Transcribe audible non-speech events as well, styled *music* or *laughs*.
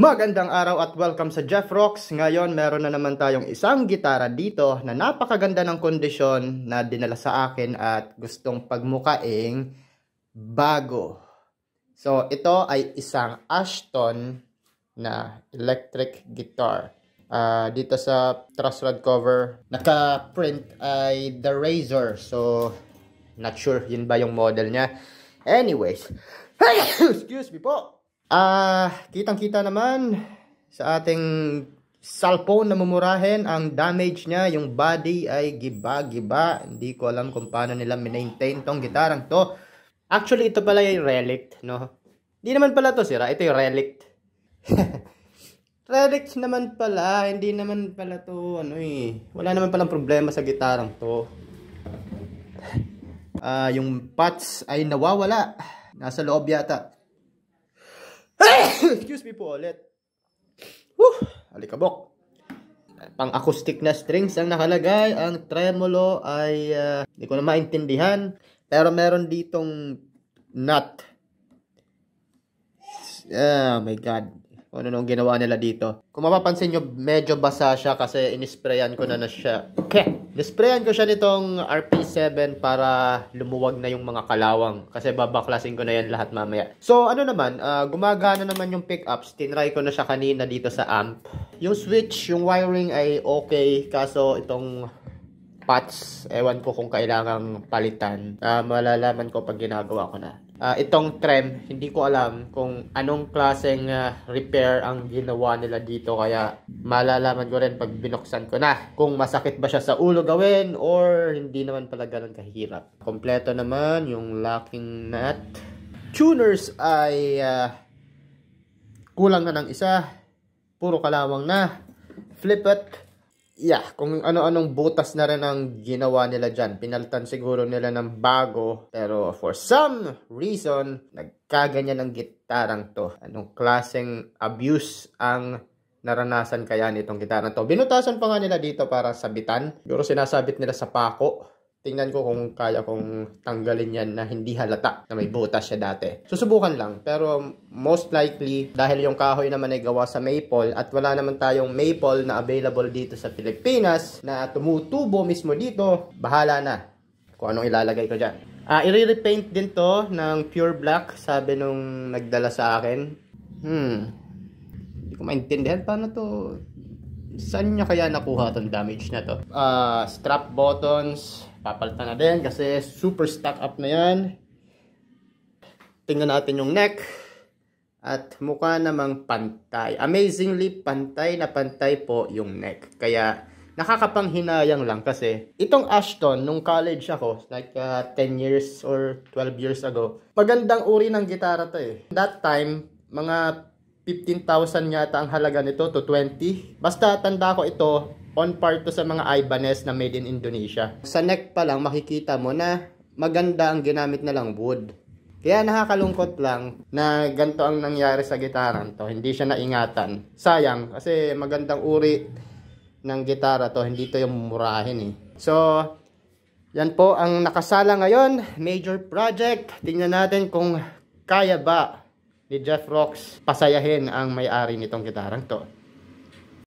Magandang araw at welcome sa Jeff Rocks. Ngayon, meron na naman tayong isang gitara dito na napakaganda ng kondisyon na dinala sa akin at gustong pagmukaing bago. So, ito ay isang Ashton na electric guitar. Uh, dito sa truss rod cover, naka-print ay The Razor. So, not sure yun ba yung model niya. Anyways, *coughs* excuse me po. Ah, uh, kitang-kita naman sa ating cellphone na mumurahin, ang damage niya, yung body ay giba-giba. Hindi ko alam kung paano nila minaintain tong gitarang to. Actually, ito pala yung relic, no? Hindi naman pala to sira, ito yung relic. *laughs* relic naman pala, hindi naman pala to, ano eh. Wala naman palang problema sa gitarang to. *laughs* Ah, uh, yung parts ay nawawala. Nasa loob yata. Excuse me po ulit. Whew, alikabok. Pang-acoustic na strings ang nakalagay. Ang tremolo ay hindi ah, uh, ko na maintindihan. Pero meron ditong nut. Oh my God. ano nung ginawa nila dito. Kung mapapansin nyo, medyo basa siya kasi inisprayan ko na na siya. Okay. Nisprayan ko siya nitong RP7 para lumuwag na yung mga kalawang kasi babaklasin ko na yan lahat mamaya. So ano naman, uh, gumagana naman yung pickups. Tinry ko na siya kanina dito sa amp. Yung switch, yung wiring ay okay kaso itong pots, ewan ko kung kailangang palitan. Uh, malalaman ko pag ginagawa ko na. Uh, itong trem, hindi ko alam kung anong klaseng uh, repair ang ginawa nila dito kaya malalaman ko rin pag binuksan ko na kung masakit ba siya sa ulo gawin or hindi naman pala ganun kahirap. Kompleto naman yung locking nut. Tuners ay uh, kulang na ng isa. Puro kalawang na. Flip it. Yeah, kung ano-anong butas na rin ang ginawa nila dyan. Pinalitan siguro nila ng bago. Pero for some reason, nagkaganyan ang gitarang to. Anong klaseng abuse ang naranasan kaya nitong gitara to. Binutasan pa nga nila dito para sabitan. Pero sinasabit nila sa pako. Tingnan ko kung kaya kong tanggalin yan na hindi halata na may butas siya dati. Susubukan lang. Pero most likely, dahil yung kahoy naman ay gawa sa maple at wala naman tayong maple na available dito sa Pilipinas na tumutubo mismo dito, bahala na kung anong ilalagay ko dyan. Ah, i-repaint din to ng pure black, sabi nung nagdala sa akin. Hmm, ko maintindihan paano to saan niya kaya nakuha tong damage na to uh, strap buttons papalitan na din kasi super stack up na yan tingnan natin yung neck at mukha namang pantay amazingly pantay na pantay po yung neck kaya nakakapanghinayang lang kasi itong Ashton nung college ako like uh, ah, 10 years or 12 years ago magandang uri ng gitara to eh that time mga 15,000 yata ang halaga nito to 20. Basta tanda ko ito, on par to sa mga Ibanez na made in Indonesia. Sa neck pa lang makikita mo na maganda ang ginamit na lang wood. Kaya nakakalungkot lang na ganito ang nangyari sa gitaran to. Hindi siya naingatan. Sayang kasi magandang uri ng gitara to. Hindi to yung murahin eh. So, yan po ang nakasala ngayon. Major project. Tingnan natin kung kaya ba ni Jeff Rocks pasayahin ang may-ari nitong gitarang to.